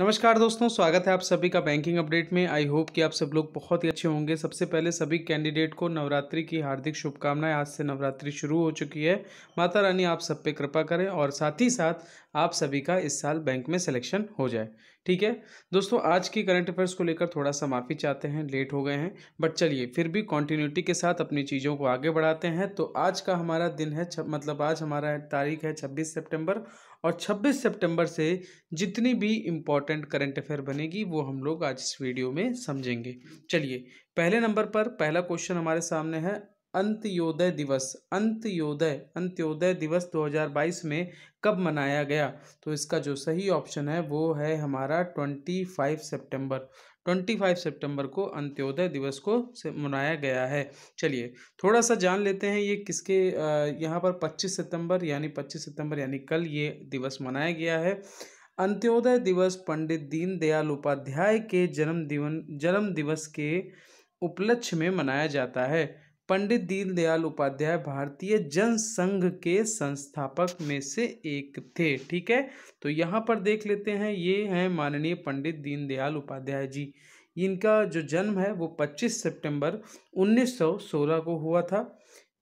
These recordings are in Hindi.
नमस्कार दोस्तों स्वागत है आप सभी का बैंकिंग अपडेट में आई होप कि आप सब लोग बहुत ही अच्छे होंगे सबसे पहले सभी कैंडिडेट को नवरात्रि की हार्दिक शुभकामनाएं आज से नवरात्रि शुरू हो चुकी है माता रानी आप सब पे कृपा करें और साथ ही साथ आप सभी का इस साल बैंक में सिलेक्शन हो जाए ठीक है दोस्तों आज की करंट अफेयर्स को लेकर थोड़ा सा माफ़ी चाहते हैं लेट हो गए हैं बट चलिए फिर भी कॉन्टीन्यूटी के साथ अपनी चीज़ों को आगे बढ़ाते हैं तो आज का हमारा दिन है मतलब आज हमारा तारीख है छब्बीस सेप्टेम्बर और 26 सितंबर से जितनी भी इम्पॉर्टेंट करंट अफेयर बनेगी वो हम लोग आज इस वीडियो में समझेंगे चलिए पहले नंबर पर पहला क्वेश्चन हमारे सामने है अंत्योदय दिवस अंत्योदय अंत्योदय दिवस 2022 में कब मनाया गया तो इसका जो सही ऑप्शन है वो है हमारा 25 सितंबर 25 सितंबर को अंत्योदय दिवस को मनाया गया है चलिए थोड़ा सा जान लेते हैं ये किसके यहाँ पर 25 सितंबर यानी 25 सितंबर यानी कल ये दिवस मनाया गया है अंत्योदय दिवस पंडित दीनदयाल उपाध्याय के जन्म दिवन जन्म दिवस के उपलक्ष्य में मनाया जाता है पंडित दीनदयाल उपाध्याय भारतीय जनसंघ के संस्थापक में से एक थे ठीक है तो यहाँ पर देख लेते हैं ये हैं माननीय पंडित दीनदयाल उपाध्याय जी इनका जो जन्म है वो 25 सितंबर 1916 को हुआ था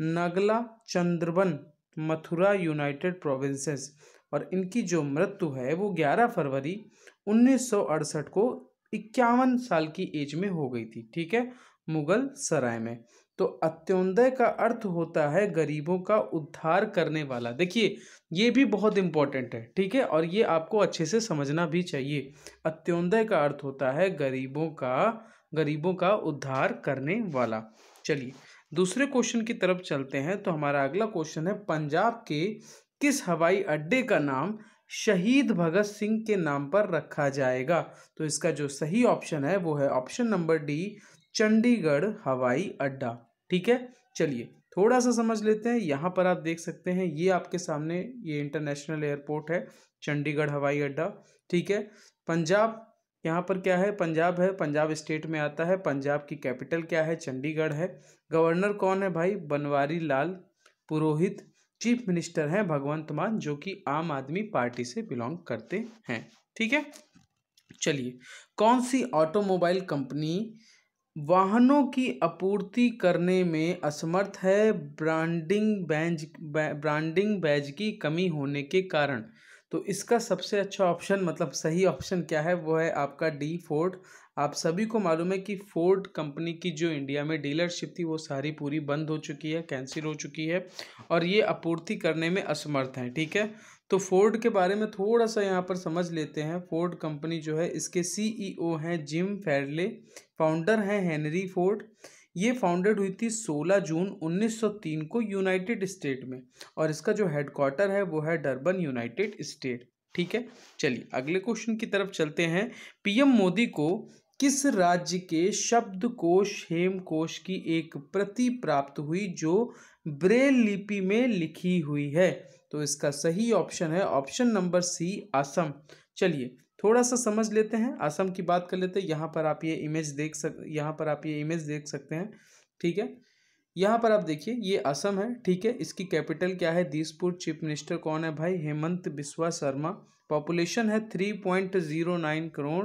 नगला चंद्रवन मथुरा यूनाइटेड प्रोविंसेस और इनकी जो मृत्यु है वो 11 फरवरी 1968 को इक्यावन साल की एज में हो गई थी ठीक है मुगल सराय में तो अत्योदय का अर्थ होता है गरीबों का उद्धार करने वाला देखिए ये भी बहुत इम्पॉर्टेंट है ठीक है और ये आपको अच्छे से समझना भी चाहिए अत्योदय का अर्थ होता है गरीबों का गरीबों का उद्धार करने वाला चलिए दूसरे क्वेश्चन की तरफ चलते हैं तो हमारा अगला क्वेश्चन है पंजाब के किस हवाई अड्डे का नाम शहीद भगत सिंह के नाम पर रखा जाएगा तो इसका जो सही ऑप्शन है वो है ऑप्शन नंबर डी चंडीगढ़ हवाई अड्डा ठीक है चलिए थोड़ा सा समझ लेते हैं यहाँ पर आप देख सकते हैं ये आपके सामने ये इंटरनेशनल एयरपोर्ट है चंडीगढ़ हवाई अड्डा ठीक है पंजाब यहाँ पर क्या है पंजाब है पंजाब स्टेट में आता है पंजाब की कैपिटल क्या है चंडीगढ़ है गवर्नर कौन है भाई बनवारी लाल पुरोहित चीफ मिनिस्टर हैं भगवंत मान जो कि आम आदमी पार्टी से बिलोंग करते हैं ठीक है चलिए कौन सी ऑटोमोबाइल कंपनी वाहनों की आपूर्ति करने में असमर्थ है ब्रांडिंग बैज ब्रांडिंग बैज की कमी होने के कारण तो इसका सबसे अच्छा ऑप्शन मतलब सही ऑप्शन क्या है वो है आपका डी फोर्ट आप सभी को मालूम है कि फोर्ड कंपनी की जो इंडिया में डीलरशिप थी वो सारी पूरी बंद हो चुकी है कैंसिल हो चुकी है और ये आपूर्ति करने में असमर्थ हैं ठीक है तो फोर्ड के बारे में थोड़ा सा यहाँ पर समझ लेते हैं फोर्ड कंपनी जो है इसके सीईओ e हैं जिम फेडले फाउंडर हैं हेनरी फोर्ड ये फाउंडेड हुई थी 16 जून 1903 को यूनाइटेड स्टेट में और इसका जो हेडक्वार्टर है वो है डर्बन यूनाइटेड स्टेट ठीक है चलिए अगले क्वेश्चन की तरफ चलते हैं पीएम मोदी को किस राज्य के शब्दकोश हेमकोश की एक प्रति प्राप्त हुई जो ब्रेल लिपि में लिखी हुई है तो इसका सही ऑप्शन है ऑप्शन नंबर सी असम चलिए थोड़ा सा समझ लेते हैं असम की बात कर लेते हैं यहाँ पर आप ये इमेज देख सक यहाँ पर आप ये इमेज देख सकते हैं ठीक है यहाँ पर आप देखिए ये असम है ठीक है इसकी कैपिटल क्या है दिसपुर चीफ मिनिस्टर कौन है भाई हेमंत बिस्वा शर्मा पॉपुलेशन है three point zero nine crore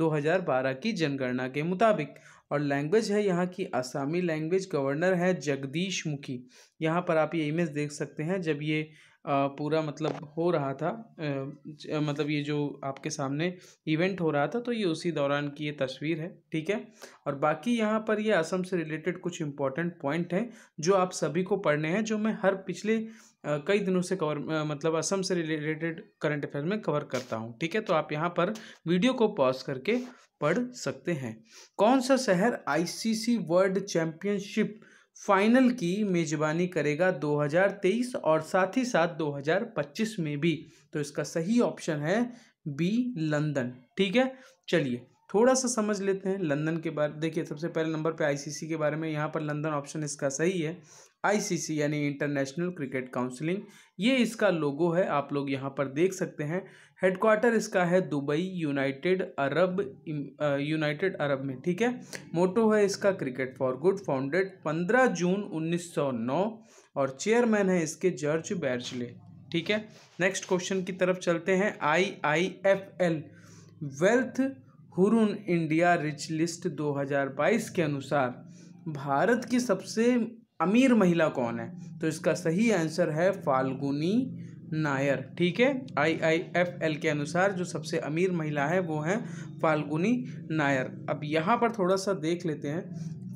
2012 की जनगणना के मुताबिक और लैंग्वेज है यहाँ की आसामी लैंग्वेज गवर्नर है जगदीश मुखी यहाँ पर आप ये इमेज देख सकते हैं जब ये पूरा मतलब हो रहा था मतलब ये जो आपके सामने इवेंट हो रहा था तो ये उसी दौरान की ये तस्वीर है ठीक है और बाकी यहाँ पर ये असम से रिलेटेड कुछ इम्पॉर्टेंट पॉइंट हैं जो आप सभी को पढ़ने हैं जो मैं हर पिछले कई दिनों से कवर मतलब असम से रिलेटेड करंट अफेयर में कवर करता हूँ ठीक है तो आप यहाँ पर वीडियो को पॉज करके पढ़ सकते हैं कौन सा शहर आईसीसी वर्ल्ड चैंपियनशिप फाइनल की मेजबानी करेगा 2023 और साथ ही साथ 2025 में भी तो इसका सही ऑप्शन है बी लंदन ठीक है चलिए थोड़ा सा समझ लेते हैं लंदन के बारे देखिए सबसे पहले नंबर पे आईसीसी के बारे में यहाँ पर लंदन ऑप्शन इसका सही है आईसीसी यानी इंटरनेशनल क्रिकेट काउंसिलिंग ये इसका लोगो है आप लोग यहाँ पर देख सकते हैं हेडक्वार्टर इसका है Dubai United Arab United Arab में ठीक है मोटो है इसका क्रिकेट फॉर गुड फाउंडेड पंद्रह जून नौ और चेयरमैन है इसके जॉर्ज बैर्चले ठीक है नेक्स्ट क्वेश्चन की तरफ चलते हैं I I F L wealth Hurun India rich list 2022 के अनुसार भारत की सबसे अमीर महिला कौन है तो इसका सही आंसर है फाल्गुनी नायर ठीक है आई आई एफ एल के अनुसार जो सबसे अमीर महिला है वो है फाल्गुनी नायर अब यहाँ पर थोड़ा सा देख लेते हैं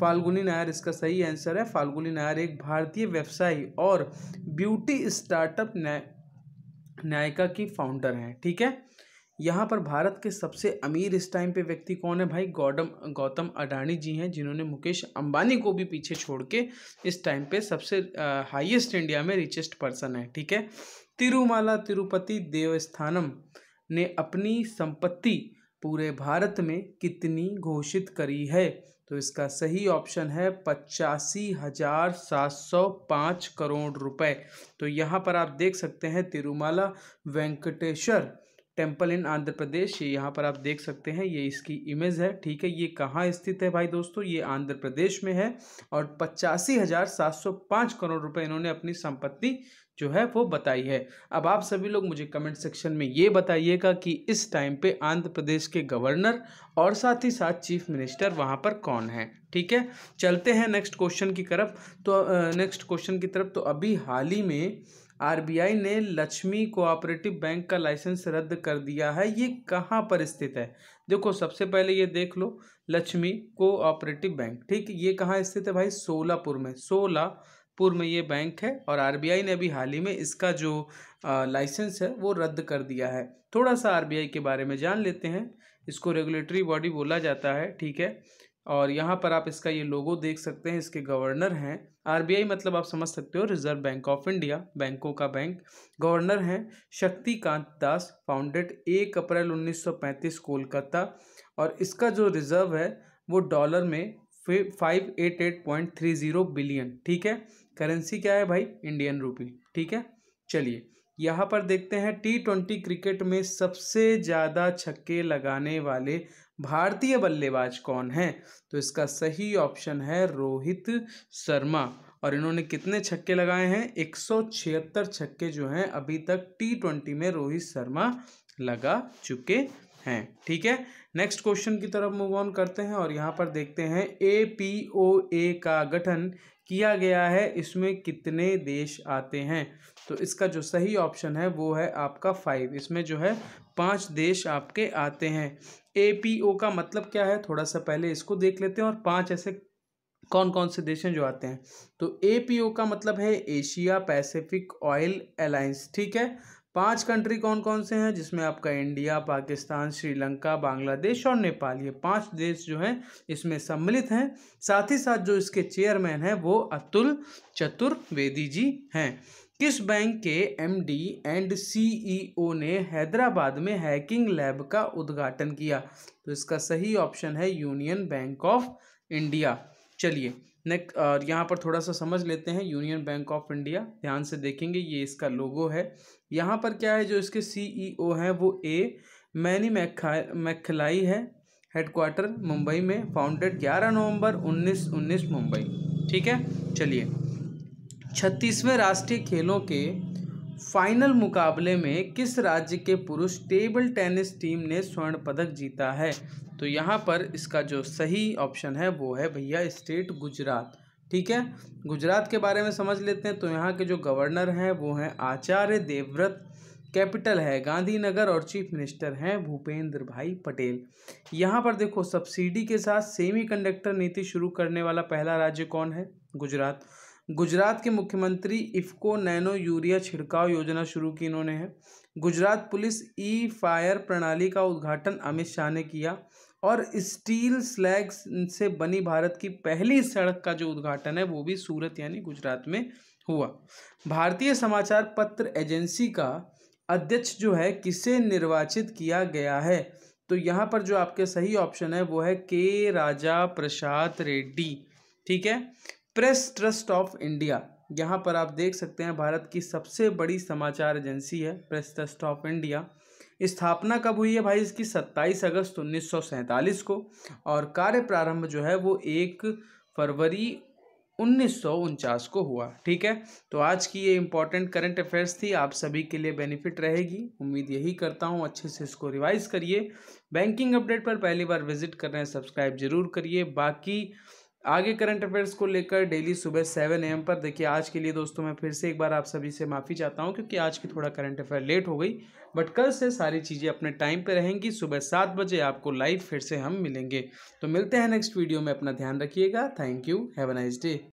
फाल्गुनी नायर इसका सही आंसर है फाल्गुनी नायर एक भारतीय व्यवसायी और ब्यूटी स्टार्टअप नायिका की फाउंडर हैं ठीक है यहाँ पर भारत के सबसे अमीर इस टाइम पे व्यक्ति कौन है भाई गौडम गौतम अडानी जी हैं जिन्होंने मुकेश अंबानी को भी पीछे छोड़ के इस टाइम पे सबसे हाईएस्ट इंडिया में रिचेस्ट पर्सन है ठीक है तिरुमाला तिरुपति देवस्थानम ने अपनी संपत्ति पूरे भारत में कितनी घोषित करी है तो इसका सही ऑप्शन है पचासी हजार सात सौ पाँच करोड़ रुपए तो यहाँ पर आप देख सकते हैं तिरुमाला वेंकटेश्वर टेम्पल इन आंध्र प्रदेश ये यहाँ पर आप देख सकते हैं ये इसकी इमेज है ठीक है ये कहाँ स्थित है भाई दोस्तों ये आंध्र प्रदेश में है और पचासी हज़ार सात सौ पाँच करोड़ रुपए इन्होंने अपनी संपत्ति जो है वो बताई है अब आप सभी लोग मुझे कमेंट सेक्शन में ये बताइएगा कि इस टाइम पे आंध्र प्रदेश के गवर्नर और साथ ही साथ चीफ मिनिस्टर वहाँ पर कौन है ठीक है चलते हैं नेक्स्ट क्वेश्चन की तरफ तो नेक्स्ट क्वेश्चन की तरफ तो अभी हाल ही में आरबीआई ने लक्ष्मी कोऑपरेटिव बैंक का लाइसेंस रद्द कर दिया है ये कहाँ पर स्थित है देखो सबसे पहले ये देख लो लक्ष्मी कोऑपरेटिव बैंक ठीक ये कहाँ स्थित है भाई सोलापुर में सोलापुर में ये बैंक है और आरबीआई ने अभी हाल ही में इसका जो लाइसेंस है वो रद्द कर दिया है थोड़ा सा आरबीआई के बारे में जान लेते हैं इसको रेगुलेटरी बॉडी बोला जाता है ठीक है और यहाँ पर आप इसका ये लोगो देख सकते हैं इसके गवर्नर हैं आरबीआई मतलब आप समझ सकते हो रिजर्व बैंक ऑफ इंडिया बैंकों का बैंक गवर्नर हैं शक्तिकांत दास फाउंडेड एक अप्रैल 1935 कोलकाता और इसका जो रिज़र्व है वो डॉलर में five eight eight point three zero billion ठीक है करेंसी क्या है भाई इंडियन रुपी ठीक है चलिए यहाँ पर देखते हैं टी ट्वेंटी क्रिकेट में सबसे ज़्यादा छक्के लगाने वाले भारतीय बल्लेबाज कौन हैं तो इसका सही ऑप्शन है रोहित शर्मा और इन्होंने कितने छक्के लगाए हैं एक छक्के जो हैं अभी तक टी ट्वेंटी में रोहित शर्मा लगा चुके हैं ठीक है नेक्स्ट क्वेश्चन की तरफ मूव ऑन करते हैं और यहाँ पर देखते हैं ए पी ओ ए का गठन किया गया है इसमें कितने देश आते हैं तो इसका जो सही ऑप्शन है वो है आपका फाइव इसमें जो है पांच देश आपके आते हैं एपीओ का मतलब क्या है थोड़ा सा पहले इसको देख लेते हैं और पांच ऐसे कौन कौन से देश हैं जो आते हैं तो एपीओ का मतलब है एशिया पैसिफिक ऑयल अलायंस ठीक है पांच कंट्री कौन कौन से हैं जिसमें आपका इंडिया पाकिस्तान श्रीलंका बांग्लादेश और नेपाल ये पांच देश जो हैं इसमें सम्मिलित हैं साथ ही साथ जो इसके चेयरमैन हैं वो अतुल चतुर्वेदी जी हैं किस बैंक के एमडी एंड सीईओ ने हैदराबाद में हैकिंग लैब का उद्घाटन किया तो इसका सही ऑप्शन है यूनियन बैंक ऑफ इंडिया चलिए नेक्स्ट और यहाँ पर थोड़ा सा समझ लेते हैं यूनियन बैंक ऑफ इंडिया ध्यान से देखेंगे ये इसका लोगो है यहाँ पर क्या है जो इसके सीईओ e हैं वो ए मैनी मैखलाई है हेडक्वार्टर मुंबई में फाउंडेड ग्यारह नवंबर उन्नीस मुंबई ठीक है चलिए छत्तीसवें राष्ट्रीय खेलों के फाइनल मुकाबले में किस राज्य के पुरुष टेबल टेनिस टीम ने स्वर्ण पदक जीता है तो यहाँ पर इसका जो सही ऑप्शन है वो है भैया स्टेट गुजरात ठीक है गुजरात के बारे में समझ लेते हैं तो यहाँ के जो गवर्नर हैं वो हैं आचार्य देवव्रत कैपिटल है गांधीनगर और चीफ मिनिस्टर हैं भूपेंद्र भाई पटेल यहाँ पर देखो सब्सिडी के साथ सेमीकंडक्टर नीति शुरू करने वाला पहला राज्य कौन है गुजरात गुजरात के मुख्यमंत्री इफ़को नैनो यूरिया छिड़काव योजना शुरू की इन्होंने है गुजरात पुलिस ई फायर प्रणाली का उद्घाटन अमित शाह ने किया और स्टील स्लैग से बनी भारत की पहली सड़क का जो उद्घाटन है वो भी सूरत यानी गुजरात में हुआ भारतीय समाचार पत्र एजेंसी का अध्यक्ष जो है किसे निर्वाचित किया गया है तो यहाँ पर जो आपके सही ऑप्शन है वो है के राजा प्रसाद रेड्डी ठीक है प्रेस ट्रस्ट ऑफ इंडिया यहाँ पर आप देख सकते हैं भारत की सबसे बड़ी समाचार एजेंसी है प्रेस ट्रस्ट ऑफ इंडिया स्थापना कब हुई है भाई इसकी 27 अगस्त उन्नीस को और कार्य प्रारंभ जो है वो एक फरवरी उन्नीस को हुआ ठीक है तो आज की ये इम्पॉर्टेंट करंट अफेयर्स थी आप सभी के लिए बेनिफिट रहेगी उम्मीद यही करता हूँ अच्छे से इसको रिवाइज करिए बैंकिंग अपडेट पर पहली बार विजिट कर रहे हैं सब्सक्राइब जरूर करिए बाकी आगे करंट अफेयर्स को लेकर डेली सुबह सेवन एम पर देखिए आज के लिए दोस्तों मैं फिर से एक बार आप सभी से माफ़ी चाहता हूँ क्योंकि आज की थोड़ा करंट अफेयर लेट हो गई बट कल से सारी चीज़ें अपने टाइम पर रहेंगी सुबह सात बजे आपको लाइव फिर से हम मिलेंगे तो मिलते हैं नेक्स्ट वीडियो में अपना ध्यान रखिएगा thank you have a nice day